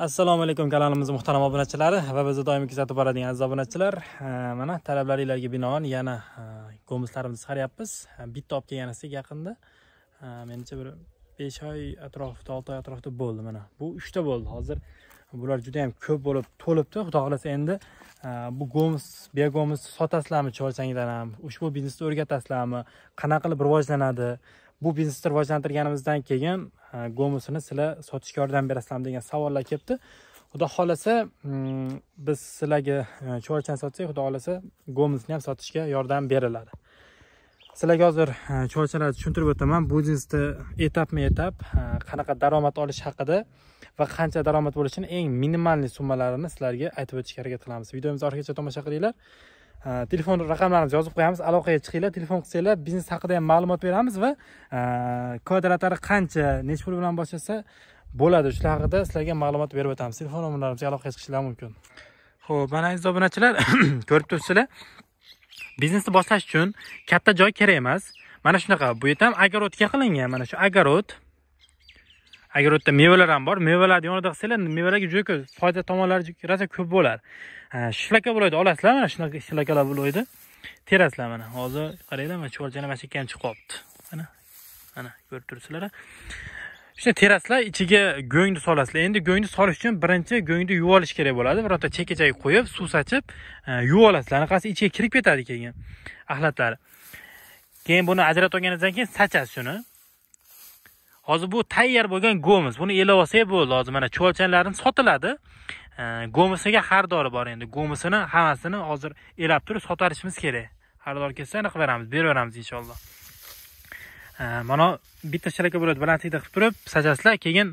assalomu alaykum kanalimiz muhtaram obunachilari va bizni doimiy kuzatib boradigan aziz obunachilar mana talablaringlarga binoan yana gomuslarimizni chiqaryapmiz bitta olib kelgansiz yaqinda menimcha bir besh oy atrofida olti oy atrofida bo'ldi mana bu uchta bo'ldi hozir bular juda yam ko'p bo'lib to'libdi xudo xohlasa endi bu gomus begomus sotasizlarmi chorchangdan ham ushbu biznesni o'rgatasizlarmi qanaqa qilib rivojlanadi bu biznesni rivojlantirganimizdan keyin e, gomusini sizlar sotishga yordam berasizlarmi degan savollar kelibdi xudo xohlasa mm, biz sizlarga e, chuvorchani sotsak xudo xohlasa gomusni ham sotishga yordam beriladi sizlarga hozir e, chuvorchalarni tushuntirib o'taman bu biznesni etapma etap qanaqa daromad olish haqida va qancha daromad bo'lishini eng minimalniy summalarini sizlarga aytib o'tishga harakat qilamiz videomizni oxirigacha tomosha qilinglar telefon raqamlarimizni yozib qo'yamiz aloqaga chiqinglar telefon qilsanglar biznes haqida ham ma'lumot beramiz va kvadratlari qancha necha pul bilan boshlasa bo'ladi shular haqida sizlarga ma'lumot berib o'tamiz telefon nomerlarimizga aloqaga chiqishinglar mumkin ho'p mana aziz obunachilar ko'rib turibsizlar biznesni boshlash uchun katta joy kerak emas mana shunaqa bu yerda ham огородga qilingan mana shu огород agar u yerda mevalar ham bor mevalarni yonida qilsanglar mevalarga juda ko'p foyda tomonlari rosa ko'p bo'ladi shiplaka bo'laydi olasizlar mana shunaqa shiplakalar bo'laydi terasizlar mana hozir qaranglar mana chuvalchana mana shu ham chiqib qolibdi mana mana ko'rib turibsizlar shuni terasizlar ichiga go'ngni solasizlar endi go'ngni solish uchun birinchi go'ngni yuvib olish kerak bo'ladi birorta chekkachaga qo'yib suv sachib e, yuvib olasizlar anaqasi ichiga kirib ketadi keyin axlatlari keyin buni ajratib olganingizdan keyin sachasiz shuni hozir bu tayyor bo'lgan go'miz buni elib olsak bo'ldi hozir mana chuvalchanlarim sotiladi gomisiga har dori bor endi gomisini hammasini hozir elab turib sotarishimiz kerak har dori kelsa anaqa beramiz beraveramiz inshaalloh mana bitta shiraka bo'ladi balandlikda qilib turib sajasizlar keyin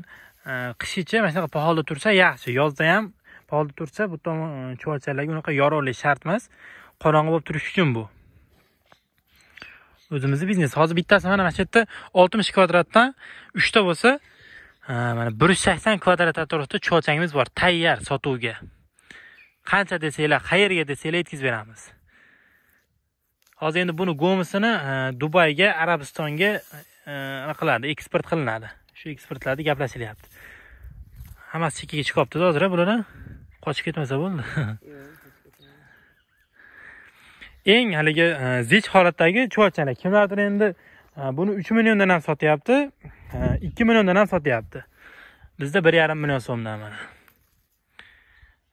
e, qishicha mana shunaqa paholda tursa yaxshi yozda ham paholda tursa bu tomon e, chuvalchalarga unaqa yorug'lik shart emas qorong'i bo'lib turish uchun bu o'zimizni biznes hozir bittasi mana mana shu yerda oltmish kvadratdan uchta bo'lsa mana bir yuz sakson kvadrat atrofida choychangimiz bor tayyor sotuvga qancha desanglar qayerga desanglar yetkazib beramiz hozir endi buni go'misini dubayga arabistonga qiladi eksport qilinadi shu eksportlarda gaplashilyapti hammasi chekkaga chiqyaptida hozir bularni qochib ketmasa bo'ldi eng haligi e, zich holatdagi chuvarchana kimlardir endi e, buni uch milliondan ham sotyapti e, ikki milliondan ham sotyapti bizda bir yarim million so'mdan mana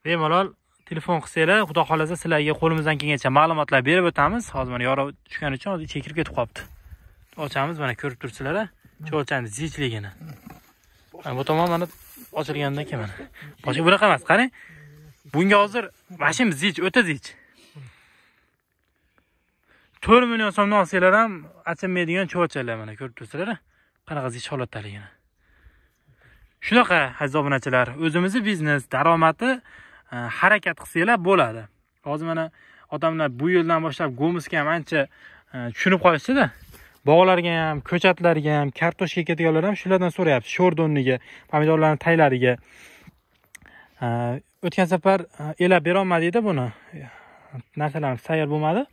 bemalol telefon qilsanglar xudo xohlasa sizlarga qo'limizdan kelgancha ma'lumotlar berib o'tamiz hozir mana yorug' tushgani uchun hozir ichiga kirib ketib qolibdi ochamiz mana ko'rib turibsizlar chuvarchani zichligini bu tomon mana ochilgandan keyin mana bunaqa emas qarang bunga hozir mashina zich o'ta zich to'rt million so'mni olsanglar ham achinmaydigan chuvachalar mana ko'rib turibsizlar qanaqa zish holatdaligini shunaqa aziz obunachilar o'zimizni biznes daromadi e, harakat qilsanglar bo'ladi hozir mana odamlar bu yildan boshlab gomusga ham ancha e, tushunib qolishdida bog'larga ham ko'chatlarga ham kartoshka ekadiganlar ham shulardan so'rayapti sho'rdonniga pomidorlarni taylariga e, o'tgan safar elab berolmadik buni narsalarimiz tayyor bo'lmadi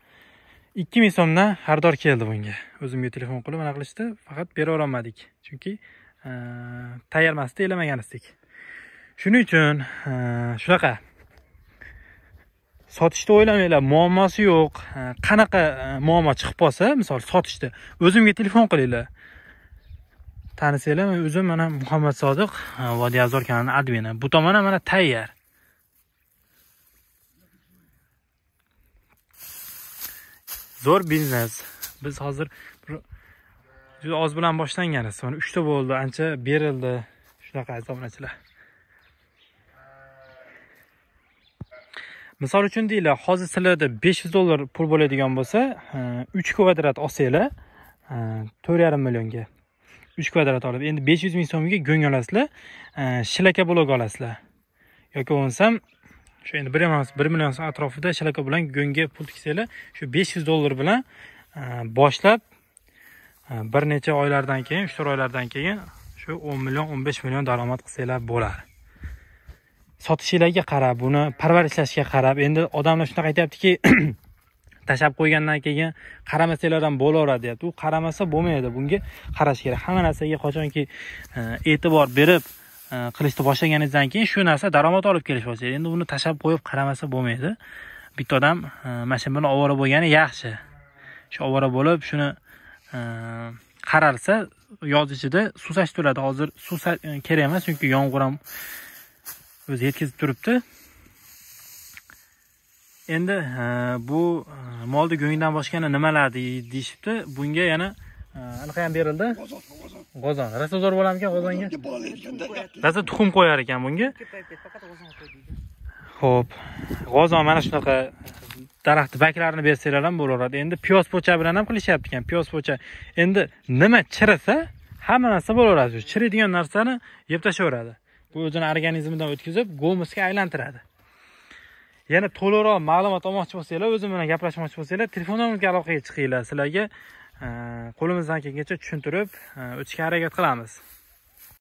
ikki ming so'mdan xaridor keldi bunga o'zimga telefon qilib anaqa qilishdi faqat bera ololmadik chunki e, tayyormasdi elamagan edik shuning uchun e, shunaqa sotishni o'ylamanglar muammosi yo'q e, qanaqa muammo chiqib qolsa misol sotishda o'zimga telefon qilinglar tanisanglar o'zim mana muhammad sodiq vodiy azor kanalini admini bu tomon ham mana tayyor zo'r biznes biz hozir juda oz bilan boshlangan mana uchta bo'ldi ancha berildi shunaqa aziz obunachilar misol uchun deylik hozir sizlarda besh yuz dollar pul bo'ladigan bo'lsa uch kvadrat olsanglar to'rt yarim millionga uch kvadrat olib endi besh yuz ming so'mga go'ng olasizlar shilaka blok olasizlar yoki bo'lmasam shu endi bir emas bir million so'm atrofida shalaka bilan go'ngga pul tiksanglar shu besh yuz dollar bilan e, boshlab e, bir necha oylardan keyin uch to'rt oylardan keyin shu o'n million o'n besh million daromad qilsanglar bo'ladi sotishinglarga qarab buni parvarishlashga qarab endi odamlar shunaqa aytyaptiki tashlab qo'ygandan keyin qaramasanglar ham bo'laveradi deyapti u qaramasa bo'lmaydi bunga qarash kerak hamma narsaga qachonki e, e'tibor berib Э, qilishni boshlaganingizdan keyin shu narsa daromad olib kelish boshlaydi endi uni tashlab qo'yib qaramasa bo'lmaydi bitta odam e, mana shu bilan ovora bo'lgani yaxshi shu ovora bo'lib shuni e, qaralsa yoz ichida suv sachib turadi hozir suv e, kerak emas chunki yomg'ir ham o'zi yetkazib turibdi endi bu molni go'ngdan boshqa yana nimalar deyishibdi bunga yana anaqa ham berildi g'ozon rosa zo'r bo'larmikan g'ozonga rosa tuxum qo'yar ekan bunga ho'p g'ozon mana shunaqa daraxtni baklarini bersanglar ham bo'laveradi endi piyoz po'cha bilan ham qilishyapti ekan piyoz po'cha endi nima chirisa hamma narsa bo'laveradi chiriydigan narsani yeb tashlayveradi bu o'zini organizmidan o'tkazib gomusga aylantiradi yana to'liqroq ma'lumot olmoqchi bo'lsanglar o'zim bilan gaplashmoqchi bo'lsanglar telefon aloqaga chiqinglar sizlarga Э, qo'limizdan kelgancha tushuntirib o'tishga э, harakat qilamiz